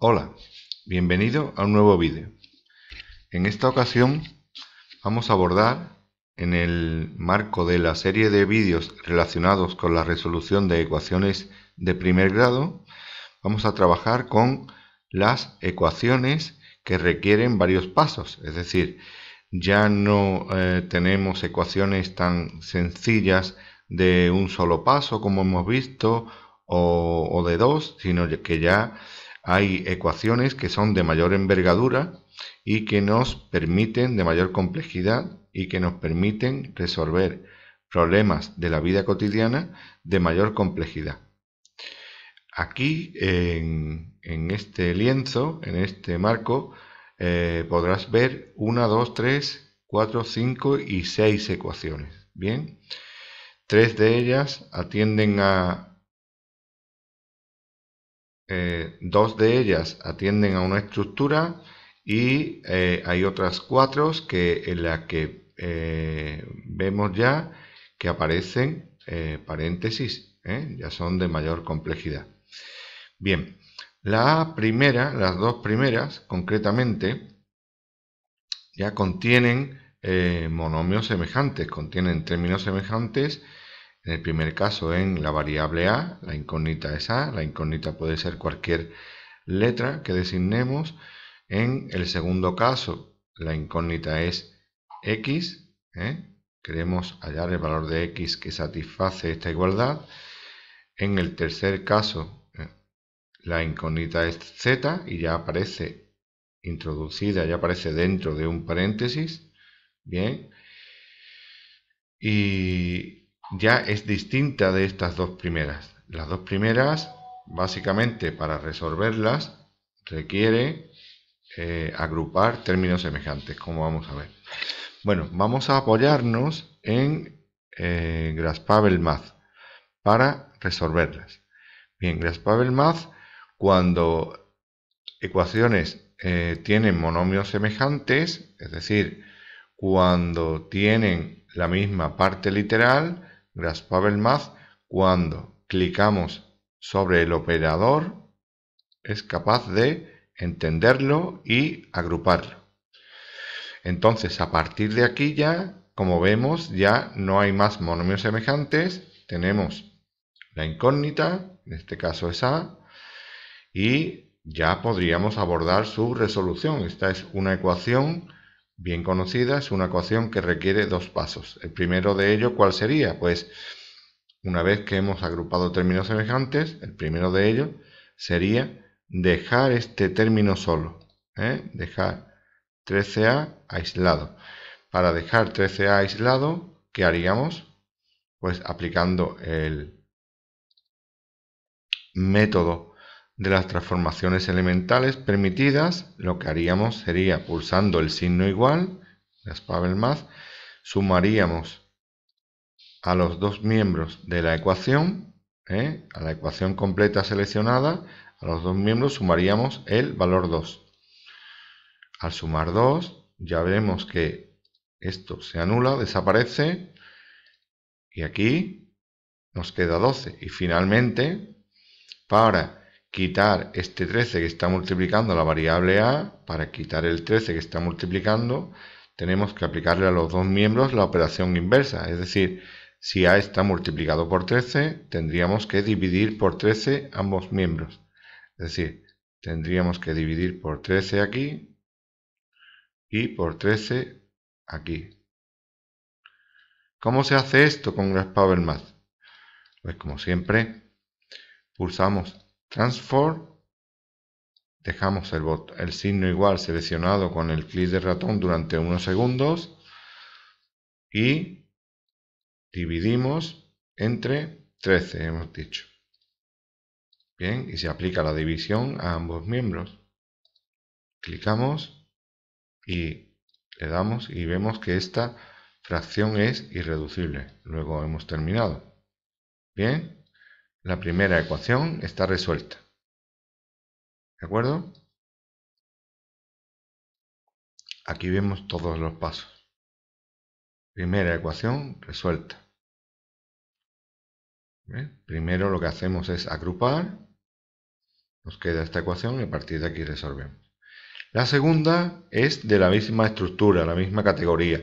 Hola, bienvenido a un nuevo vídeo. En esta ocasión vamos a abordar, en el marco de la serie de vídeos relacionados con la resolución de ecuaciones de primer grado, vamos a trabajar con las ecuaciones que requieren varios pasos, es decir, ya no eh, tenemos ecuaciones tan sencillas de un solo paso como hemos visto o, o de dos, sino que ya hay ecuaciones que son de mayor envergadura y que nos permiten de mayor complejidad y que nos permiten resolver problemas de la vida cotidiana de mayor complejidad. Aquí, en, este lienzo, en este marco, eh, podrás ver 1, 2, 3, 4, 5 y seis ecuaciones. Bien, tres de ellas atienden a eh, dos de ellas atienden a una estructura y eh, hay otras cuatro que, en las que eh, vemos ya que aparecen paréntesis, ya son de mayor complejidad. Bien, la primera, las dos primeras concretamente, ya contienen monomios semejantes, contienen términos semejantes en el primer caso, en la variable a, la incógnita es a, la incógnita puede ser cualquier letra que designemos. En el segundo caso, la incógnita es x, ¿eh? queremos hallar el valor de x que satisface esta igualdad. En el tercer caso, eh, la incógnita es z y ya aparece introducida, ya aparece dentro de un paréntesis. Bien. Y, ya es distinta de estas dos primeras. Las dos primeras, básicamente para resolverlas, requiere eh, agrupar términos semejantes, como vamos a ver. Bueno, vamos a apoyarnos en eh, Graspavel Math para resolverlas. Bien, Graspavel Math, cuando ecuaciones eh, tienen monomios semejantes, es decir, cuando tienen la misma parte literal, Pavel Math cuando clicamos sobre el operador es capaz de entenderlo y agruparlo. Entonces, a partir de aquí ya, como vemos, ya no hay más monomios semejantes. Tenemos la incógnita, en este caso es A, y ya podríamos abordar su resolución. Esta es una ecuación bien conocida, es una ecuación que requiere dos pasos. El primero de ellos, ¿cuál sería? Pues una vez que hemos agrupado términos semejantes, el primero de ellos sería dejar este término solo, ¿eh? dejar 13a aislado. Para dejar 13a aislado, ¿qué haríamos? Pues aplicando el método de las transformaciones elementales permitidas, lo que haríamos sería pulsando el signo igual, las más, sumaríamos a los dos miembros de la ecuación, ¿eh? a la ecuación completa seleccionada, a los dos miembros sumaríamos el valor 2. Al sumar 2, ya veremos que esto se anula, desaparece, y aquí nos queda 12. Y finalmente, para quitar este 13 que está multiplicando la variable a, para quitar el 13 que está multiplicando, tenemos que aplicarle a los dos miembros la operación inversa, es decir, si a está multiplicado por 13, tendríamos que dividir por 13 ambos miembros. Es decir, tendríamos que dividir por 13 aquí y por 13 aquí. ¿Cómo se hace esto con Power Math? Pues como siempre, pulsamos Transform. Dejamos el, signo igual seleccionado con el clic de ratón durante unos segundos y dividimos entre 13, hemos dicho. Bien, y se aplica la división a ambos miembros. Clicamos y le damos y vemos que esta fracción es irreducible. Luego hemos terminado. Bien la primera ecuación está resuelta. ¿De acuerdo? Aquí vemos todos los pasos. Primera ecuación resuelta. Primero lo que hacemos es agrupar. Nos queda esta ecuación y a partir de aquí resolvemos. La segunda es de la misma estructura, la misma categoría.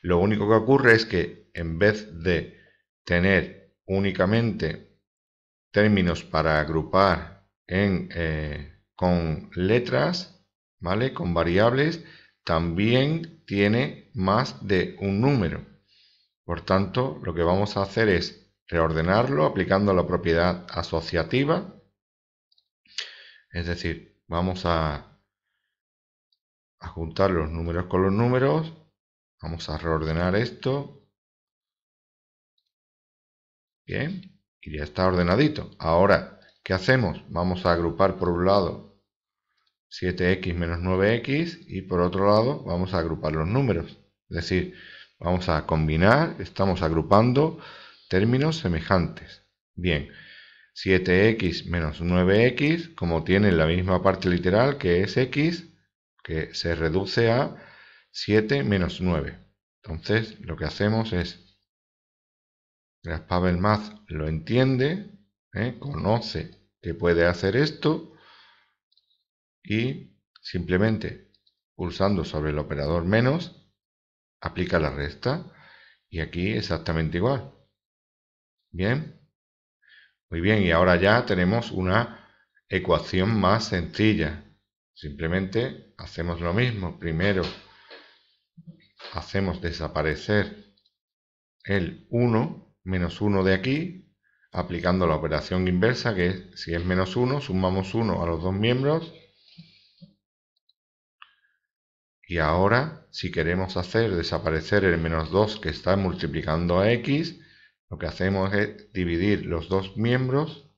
Lo único que ocurre es que en vez de tener únicamente términos para agrupar eh, con letras, ¿vale? Con variables, también tiene más de un número. Por tanto, lo que vamos a hacer es reordenarlo aplicando la propiedad asociativa. Es decir, vamos a, a juntar los números con los números. Vamos a reordenar esto. Bien y ya está ordenadito. Ahora, ¿qué hacemos? Vamos a agrupar por un lado 7x menos 9x y por otro lado vamos a agrupar los números. Es decir, vamos a combinar, estamos agrupando términos semejantes. Bien, 7x menos 9x, como tiene la misma parte literal que es x, que se reduce a 7 menos 9. Entonces, lo que hacemos es Pavel Math lo entiende, ¿eh? conoce que puede hacer esto y simplemente pulsando sobre el operador menos aplica la resta y aquí exactamente igual. Bien, muy bien y ahora ya tenemos una ecuación más sencilla. Simplemente hacemos lo mismo. Primero hacemos desaparecer el 1 menos 1 de aquí, aplicando la operación inversa, que si es menos 1, sumamos 1 a los dos miembros. Y ahora, si queremos hacer desaparecer el menos 2 que está multiplicando a x, lo que hacemos es dividir los dos miembros.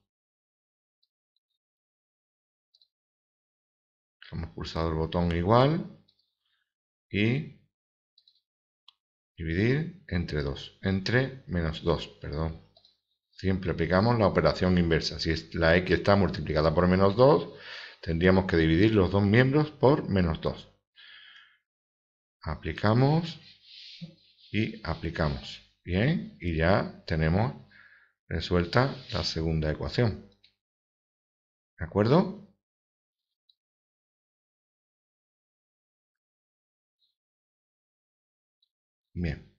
Hemos pulsado el botón igual y dividir entre 2, entre menos 2, perdón. Siempre aplicamos la operación inversa. Si la x está multiplicada por menos 2, tendríamos que dividir los dos miembros por menos 2. Aplicamos y aplicamos. Bien, y ya tenemos resuelta la segunda ecuación. ¿De acuerdo? Bien.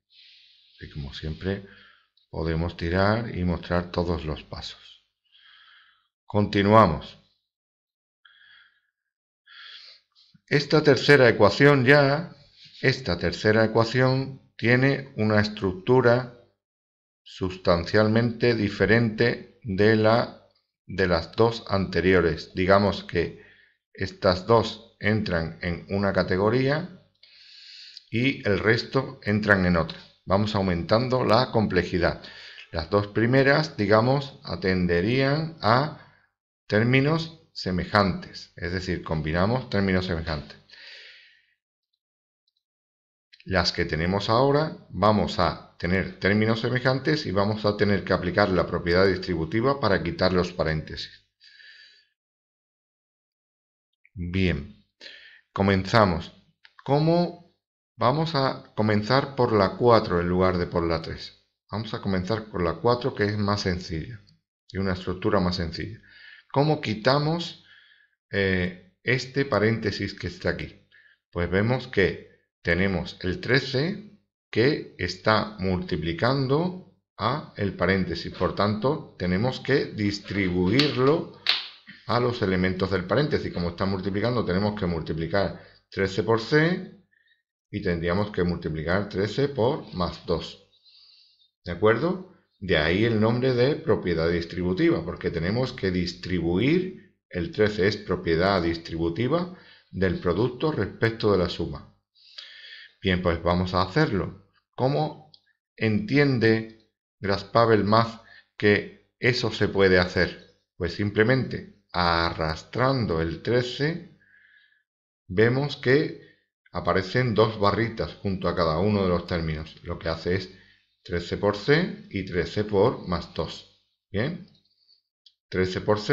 Y como siempre, podemos tirar y mostrar todos los pasos. Continuamos. Esta tercera ecuación ya, esta tercera ecuación tiene una estructura sustancialmente diferente de, la, de las dos anteriores. Digamos que estas dos entran en una categoría y el resto entran en otra. Vamos aumentando la complejidad. Las dos primeras, digamos, atenderían a términos semejantes, es decir, combinamos términos semejantes. Las que tenemos ahora vamos a tener términos semejantes y vamos a tener que aplicar la propiedad distributiva para quitar los paréntesis. Bien, comenzamos. ¿Cómo Vamos a comenzar por la 4 en lugar de por la 3. Vamos a comenzar por la 4 que es más sencilla. Y una estructura más sencilla. ¿Cómo quitamos eh, este paréntesis que está aquí? Pues vemos que tenemos el 13 que está multiplicando a el paréntesis. Por tanto, tenemos que distribuirlo a los elementos del paréntesis. Como está multiplicando, tenemos que multiplicar 13 por c y tendríamos que multiplicar 13 por más 2. ¿De acuerdo? De ahí el nombre de propiedad distributiva, porque tenemos que distribuir, el 13 es propiedad distributiva del producto respecto de la suma. Bien, pues vamos a hacerlo. ¿Cómo entiende Graspavel más que eso se puede hacer? Pues simplemente arrastrando el 13 vemos que aparecen dos barritas junto a cada uno de los términos. Lo que hace es 13 por C y 13 por más 2. ¿Bien? 13 por C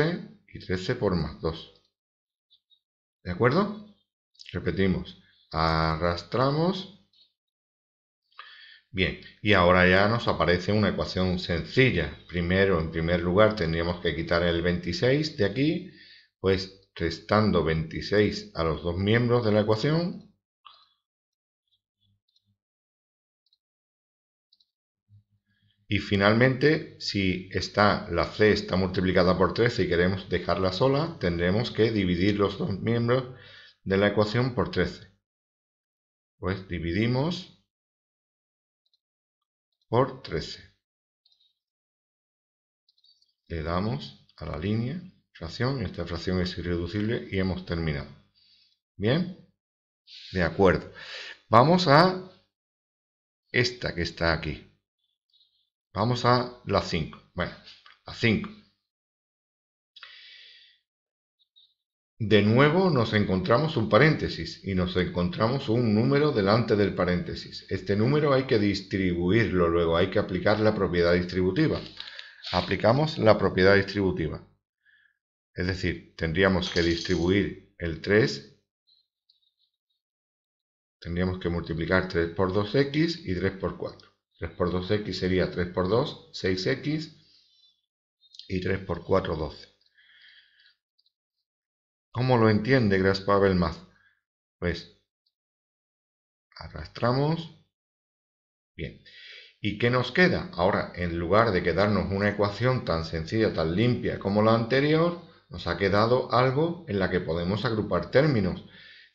y 13 por más 2. ¿De acuerdo? Repetimos. Arrastramos. Bien, y ahora ya nos aparece una ecuación sencilla. Primero, en primer lugar, tendríamos que quitar el 26 de aquí, pues restando 26 a los dos miembros de la ecuación, Y finalmente, si está, la c está multiplicada por 13 y queremos dejarla sola, tendremos que dividir los dos miembros de la ecuación por 13. Pues dividimos por 13. Le damos a la línea, fracción, esta fracción es irreducible y hemos terminado. ¿Bien? De acuerdo. Vamos a esta que está aquí. Vamos a la 5. Bueno, a 5. De nuevo nos encontramos un paréntesis y nos encontramos un número delante del paréntesis. Este número hay que distribuirlo luego, hay que aplicar la propiedad distributiva. Aplicamos la propiedad distributiva. Es decir, tendríamos que distribuir el 3, tendríamos que multiplicar 3 por 2x y 3 por 4. 3 por 2x sería 3 por 2, 6x y 3 por 4, 12. ¿Cómo lo entiende graspabel Math? Pues arrastramos. Bien. ¿Y qué nos queda? Ahora, en lugar de quedarnos una ecuación tan sencilla, tan limpia como la anterior, nos ha quedado algo en la que podemos agrupar términos.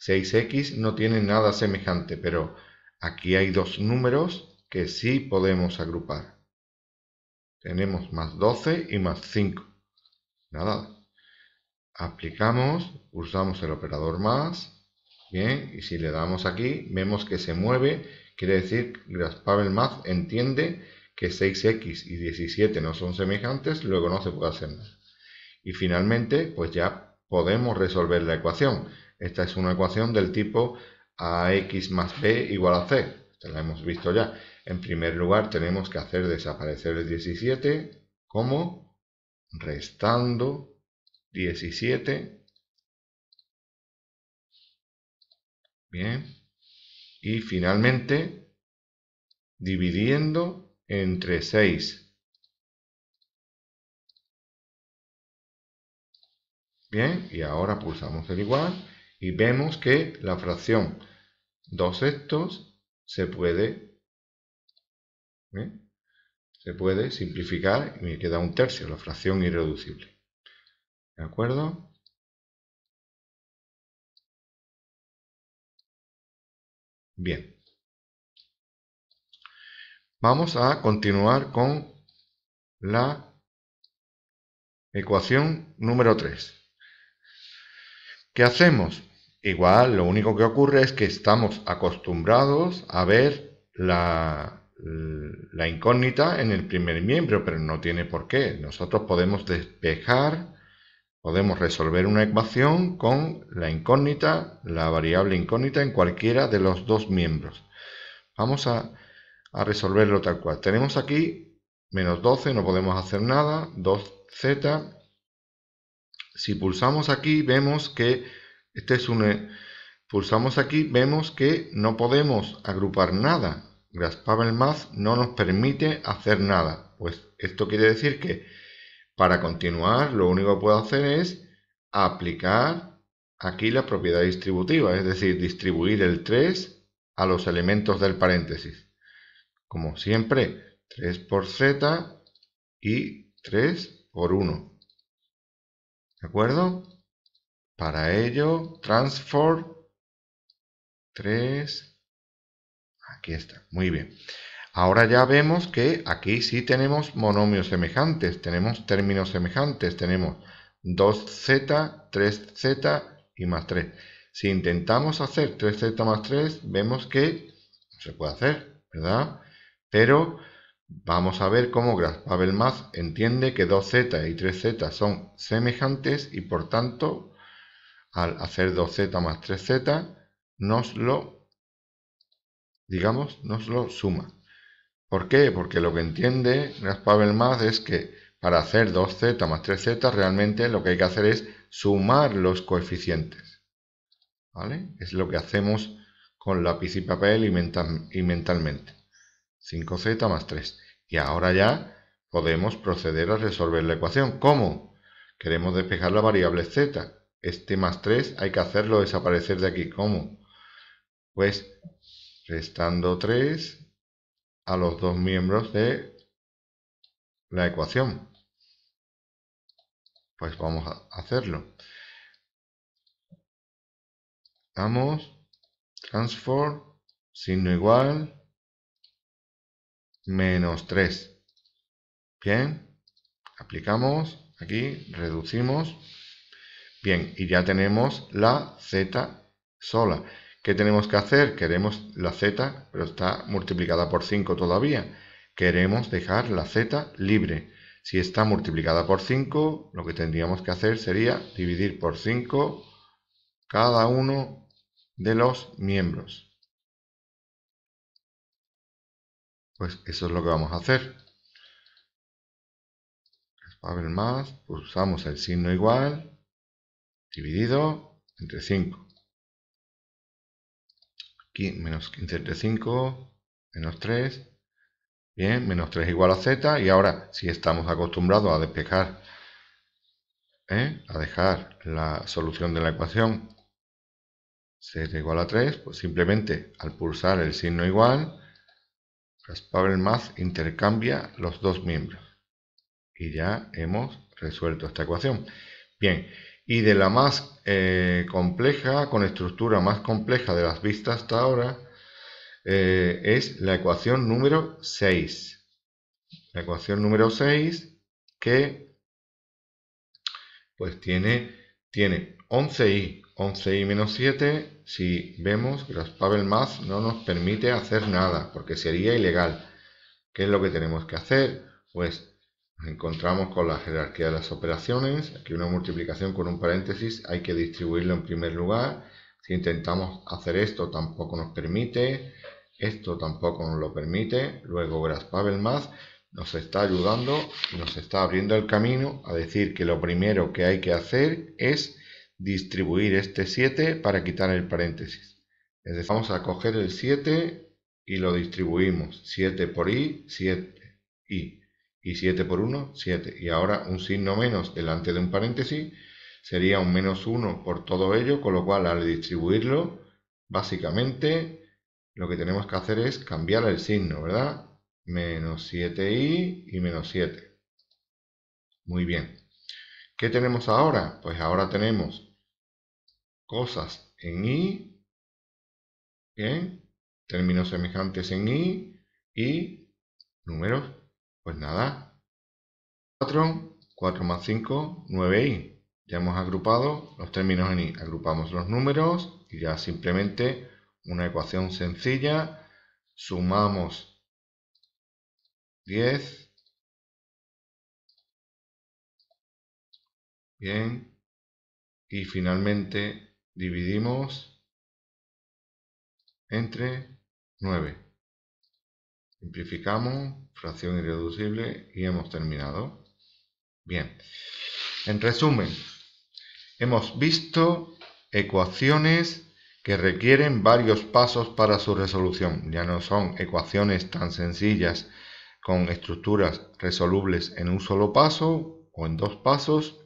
6x no tiene nada semejante, pero aquí hay dos números que sí podemos agrupar. Tenemos más 12 y más 5. Nada. Aplicamos, usamos el operador más. Bien, y si le damos aquí, vemos que se mueve. Quiere decir que Graspavel Math entiende que 6x y 17 no son semejantes, luego no se puede hacer más Y finalmente, pues ya podemos resolver la ecuación. Esta es una ecuación del tipo ax más b igual a c. Esta la hemos visto ya. En primer lugar, tenemos que hacer desaparecer el 17. como Restando 17. Bien. Y finalmente, dividiendo entre 6. Bien, y ahora pulsamos el igual y vemos que la fracción 2 sextos se puede ¿eh? Se puede simplificar y me queda un tercio, la fracción irreducible. ¿De acuerdo? Bien. Vamos a continuar con la ecuación número 3. ¿Qué hacemos? Igual, lo único que ocurre es que estamos acostumbrados a ver la, Mm, la incógnita en el primer miembro, pero no tiene por qué. Nosotros podemos despejar, podemos resolver una ecuación con la incógnita, la variable incógnita en cualquiera de los dos miembros. Vamos a, resolverlo tal cual. Tenemos aquí menos 12, no podemos hacer nada, 2z. Si pulsamos aquí vemos que este es un... Eh, pulsamos aquí, vemos que no podemos agrupar nada, Graspable Math no nos permite hacer nada. Pues esto quiere decir que para continuar lo único que puedo hacer es aplicar aquí la propiedad distributiva, es decir, distribuir el 3 a los elementos del paréntesis. Como siempre, 3 por z y 3 por 1. ¿De acuerdo? Para ello, transform 3 Aquí está, muy bien. Ahora ya vemos que aquí sí tenemos monomios semejantes, tenemos términos semejantes, tenemos 2z, 3z y más 3. Si intentamos hacer 3z más 3, vemos que se puede hacer, ¿verdad? Pero vamos a ver cómo Graspavel-Más entiende que 2z y 3z son semejantes y por tanto, al hacer 2z más 3z, nos lo digamos, nos lo suma. ¿Por qué? Porque lo que entiende Pavel más es que para hacer 2z más 3z realmente lo que hay que hacer es sumar los coeficientes. ¿Vale? Es lo que hacemos con lápiz y papel y, y mentalmente. 5z más 3. Y ahora ya podemos proceder a resolver la ecuación. ¿Cómo? Queremos despejar la variable z. Este más 3 hay que hacerlo desaparecer de aquí. ¿Cómo? Pues restando 3 a los dos miembros de la ecuación. Pues vamos a hacerlo. Vamos, transform, signo igual, menos 3. Bien, aplicamos, aquí reducimos. Bien, y ya tenemos la z sola. ¿Qué tenemos que hacer? Queremos la z, pero está multiplicada por 5 todavía. Queremos dejar la z libre. Si está multiplicada por 5, lo que tendríamos que hacer sería dividir por 5 cada uno de los miembros. Pues eso es lo que vamos a hacer. Para ver más, usamos el signo igual, dividido entre 5 menos 15 entre 5, menos 3, bien, menos 3 igual a z, y ahora si estamos acostumbrados a despejar, ¿eh? a dejar la solución de la ecuación z igual a 3, pues simplemente al pulsar el signo igual, Raspberry Math intercambia los dos miembros. Y ya hemos resuelto esta ecuación. Bien, y de la más eh, compleja, con estructura más compleja de las vistas hasta ahora, eh, es la ecuación número 6. La ecuación número 6 que pues tiene, tiene 11i, 11i menos 7, si vemos que pavel Math no nos permite hacer nada, porque sería ilegal. ¿Qué es lo que tenemos que hacer? Pues nos encontramos con la jerarquía de las operaciones. Aquí una multiplicación con un paréntesis hay que distribuirlo en primer lugar. Si intentamos hacer esto tampoco nos permite. Esto tampoco nos lo permite. Luego Graspabel Math nos está ayudando nos está abriendo el camino a decir que lo primero que hay que hacer es distribuir este 7 para quitar el paréntesis. Es vamos a coger el 7 y lo distribuimos. 7 por i, 7 i y 7 por 1, 7. Y ahora un signo menos delante de un paréntesis sería un menos 1 por todo ello, con lo cual al distribuirlo, básicamente lo que tenemos que hacer es cambiar el signo, ¿verdad? Menos 7i y menos 7. Muy bien. ¿Qué tenemos ahora? Pues ahora tenemos cosas en i, términos semejantes en i y números pues nada, 4, 4 más 5, 9i. Ya hemos agrupado los términos en i. Agrupamos los números y ya simplemente una ecuación sencilla. Sumamos 10. Bien. Y finalmente dividimos entre 9. Simplificamos, fracción irreducible y hemos terminado. Bien. En resumen, hemos visto ecuaciones que requieren varios pasos para su resolución. Ya no son ecuaciones tan sencillas con estructuras resolubles en un solo paso o en dos pasos,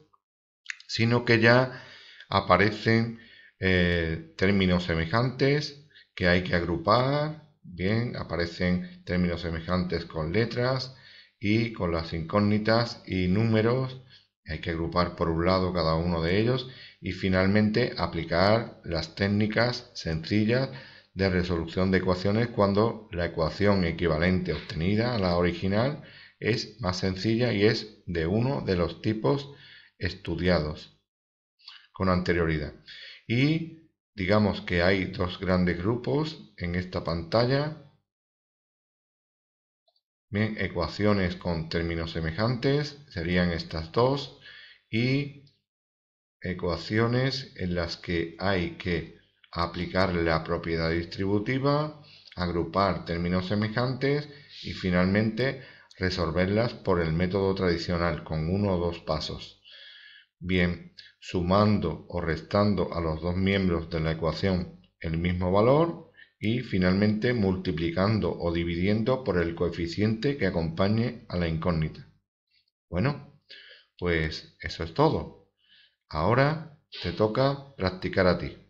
sino que ya aparecen eh, términos semejantes que hay que agrupar, Bien, aparecen términos semejantes con letras y con las incógnitas y números. Hay que agrupar por un lado cada uno de ellos y finalmente aplicar las técnicas sencillas de resolución de ecuaciones cuando la ecuación equivalente obtenida a la original es más sencilla y es de uno de los tipos estudiados con anterioridad. Y digamos que hay dos grandes grupos en esta pantalla. Bien, ecuaciones con términos semejantes serían estas dos y ecuaciones en las que hay que aplicar la propiedad distributiva, agrupar términos semejantes y finalmente resolverlas por el método tradicional con uno o dos pasos. Bien, sumando o restando a los dos miembros de la ecuación el mismo valor y finalmente multiplicando o dividiendo por el coeficiente que acompañe a la incógnita. Bueno, pues eso es todo. Ahora te toca practicar a ti.